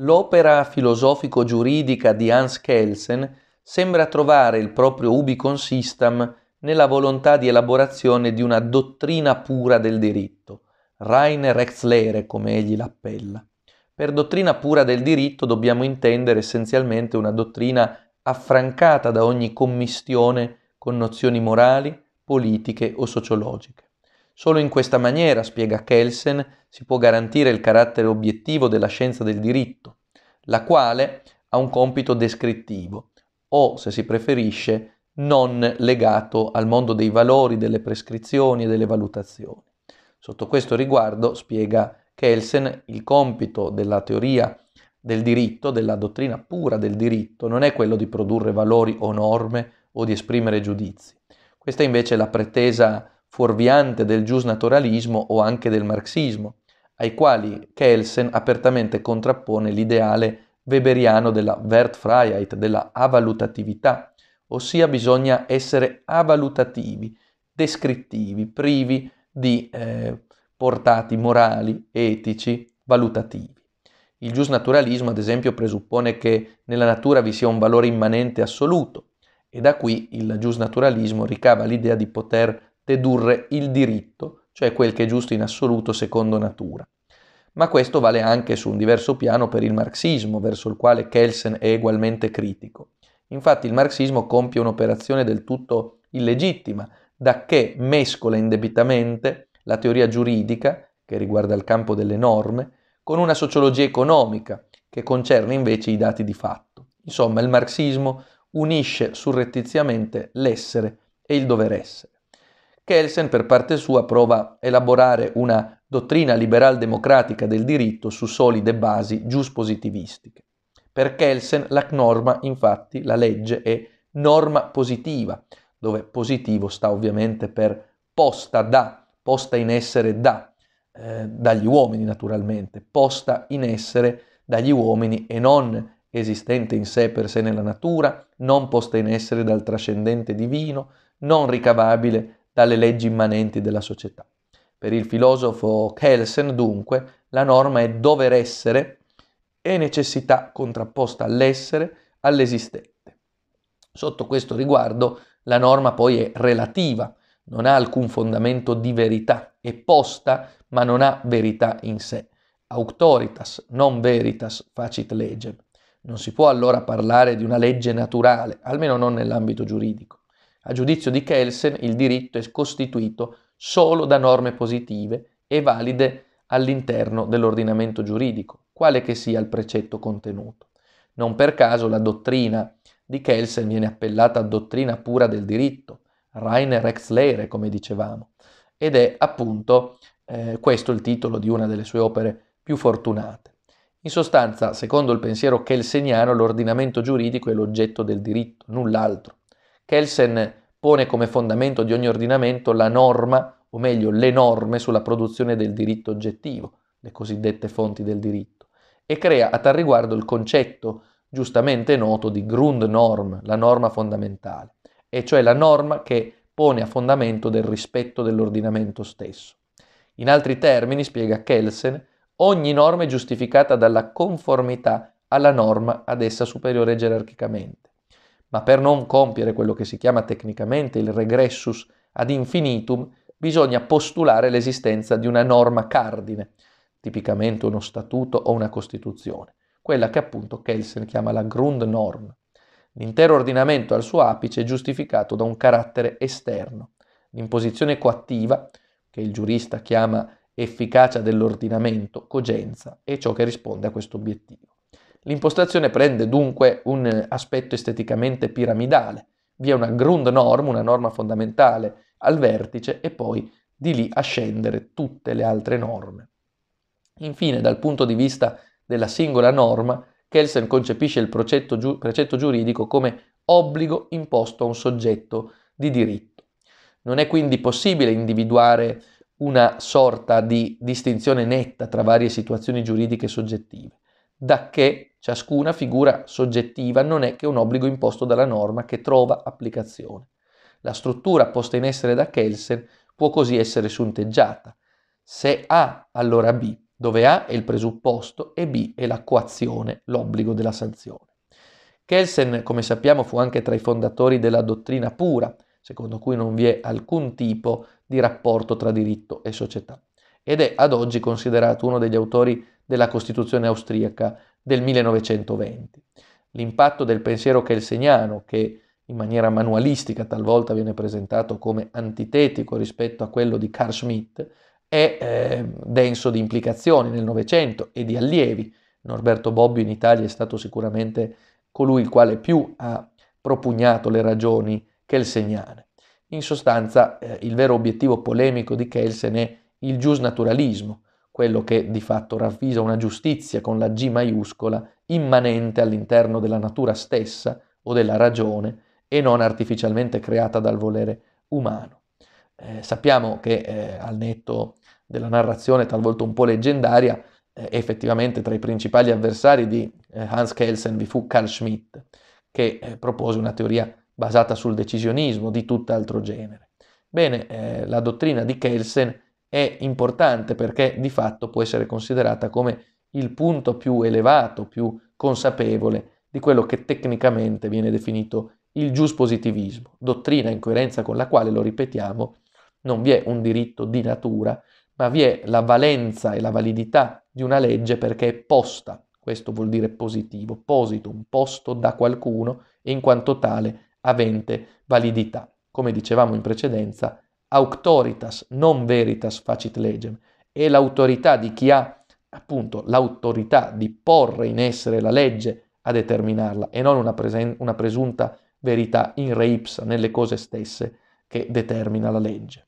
L'opera filosofico-giuridica di Hans Kelsen sembra trovare il proprio ubi system nella volontà di elaborazione di una dottrina pura del diritto, reine Rechtslehre come egli l'appella. Per dottrina pura del diritto dobbiamo intendere essenzialmente una dottrina affrancata da ogni commistione con nozioni morali, politiche o sociologiche. Solo in questa maniera, spiega Kelsen, si può garantire il carattere obiettivo della scienza del diritto, la quale ha un compito descrittivo o, se si preferisce, non legato al mondo dei valori, delle prescrizioni e delle valutazioni. Sotto questo riguardo, spiega Kelsen, il compito della teoria del diritto, della dottrina pura del diritto, non è quello di produrre valori o norme o di esprimere giudizi. Questa invece è la pretesa fuorviante del giusnaturalismo o anche del marxismo, ai quali Kelsen apertamente contrappone l'ideale weberiano della Wertfreiheit, della avalutatività, ossia bisogna essere avalutativi, descrittivi, privi di eh, portati morali, etici, valutativi. Il giusnaturalismo, ad esempio, presuppone che nella natura vi sia un valore immanente assoluto e da qui il giusnaturalismo ricava l'idea di poter dedurre il diritto, cioè quel che è giusto in assoluto secondo natura. Ma questo vale anche su un diverso piano per il marxismo, verso il quale Kelsen è ugualmente critico. Infatti il marxismo compie un'operazione del tutto illegittima, da che mescola indebitamente la teoria giuridica, che riguarda il campo delle norme, con una sociologia economica, che concerne invece i dati di fatto. Insomma, il marxismo unisce surrettiziamente l'essere e il dover essere. Kelsen per parte sua prova a elaborare una dottrina liberal-democratica del diritto su solide basi giuspositivistiche. Per Kelsen la norma, infatti, la legge è norma positiva, dove positivo sta ovviamente per posta da, posta in essere da, eh, dagli uomini naturalmente, posta in essere dagli uomini e non esistente in sé per sé nella natura, non posta in essere dal trascendente divino, non ricavabile dalle leggi immanenti della società. Per il filosofo Kelsen, dunque, la norma è dover essere e necessità contrapposta all'essere, all'esistente. Sotto questo riguardo la norma poi è relativa, non ha alcun fondamento di verità, è posta ma non ha verità in sé. Auctoritas, non veritas, facit legem. Non si può allora parlare di una legge naturale, almeno non nell'ambito giuridico. A giudizio di Kelsen, il diritto è costituito solo da norme positive e valide all'interno dell'ordinamento giuridico, quale che sia il precetto contenuto. Non per caso la dottrina di Kelsen viene appellata dottrina pura del diritto, Reine Rechtslehre, come dicevamo, ed è appunto eh, questo il titolo di una delle sue opere più fortunate. In sostanza, secondo il pensiero kelseniano, l'ordinamento giuridico è l'oggetto del diritto, null'altro. Kelsen pone come fondamento di ogni ordinamento la norma, o meglio le norme sulla produzione del diritto oggettivo, le cosiddette fonti del diritto, e crea a tal riguardo il concetto giustamente noto di Grundnorm, la norma fondamentale, e cioè la norma che pone a fondamento del rispetto dell'ordinamento stesso. In altri termini, spiega Kelsen, ogni norma è giustificata dalla conformità alla norma ad essa superiore gerarchicamente ma per non compiere quello che si chiama tecnicamente il regressus ad infinitum, bisogna postulare l'esistenza di una norma cardine, tipicamente uno statuto o una costituzione, quella che appunto Kelsen chiama la Grundnorm. L'intero ordinamento al suo apice è giustificato da un carattere esterno, l'imposizione coattiva, che il giurista chiama efficacia dell'ordinamento, cogenza, è ciò che risponde a questo obiettivo. L'impostazione prende dunque un aspetto esteticamente piramidale. Vi è una Grundnorm, una norma fondamentale al vertice e poi di lì a scendere tutte le altre norme. Infine, dal punto di vista della singola norma, Kelsen concepisce il giu- precetto giuridico come obbligo imposto a un soggetto di diritto. Non è quindi possibile individuare una sorta di distinzione netta tra varie situazioni giuridiche soggettive da che ciascuna figura soggettiva non è che un obbligo imposto dalla norma che trova applicazione. La struttura posta in essere da Kelsen può così essere sunteggiata. Se A, allora B, dove A è il presupposto e B è la coazione, l'obbligo della sanzione. Kelsen, come sappiamo, fu anche tra i fondatori della dottrina pura, secondo cui non vi è alcun tipo di rapporto tra diritto e società ed è ad oggi considerato uno degli autori della Costituzione austriaca del 1920. L'impatto del pensiero kelseniano, che in maniera manualistica talvolta viene presentato come antitetico rispetto a quello di Carl Schmitt, è eh, denso di implicazioni nel Novecento e di allievi. Norberto Bobbio in Italia è stato sicuramente colui il quale più ha propugnato le ragioni kelseniane. In sostanza, eh, il vero obiettivo polemico di Kelsen è il giusnaturalismo, quello che di fatto ravvisa una giustizia con la G maiuscola immanente all'interno della natura stessa o della ragione e non artificialmente creata dal volere umano. Eh, sappiamo che eh, al netto della narrazione talvolta un po' leggendaria, eh, effettivamente tra i principali avversari di eh, Hans Kelsen vi fu Carl Schmitt, che eh, propose una teoria basata sul decisionismo di tutt'altro genere. Bene, eh, la dottrina di Kelsen è importante perché di fatto può essere considerata come il punto più elevato, più consapevole di quello che tecnicamente viene definito il giuspositivismo, dottrina in coerenza con la quale, lo ripetiamo, non vi è un diritto di natura, ma vi è la valenza e la validità di una legge perché è posta, questo vuol dire positivo, posito, un posto da qualcuno e in quanto tale avente validità. Come dicevamo in precedenza, auctoritas, non veritas facit legem, è l'autorità di chi ha appunto l'autorità di porre in essere la legge a determinarla e non una, presen- una presunta verità in re ipsa nelle cose stesse che determina la legge.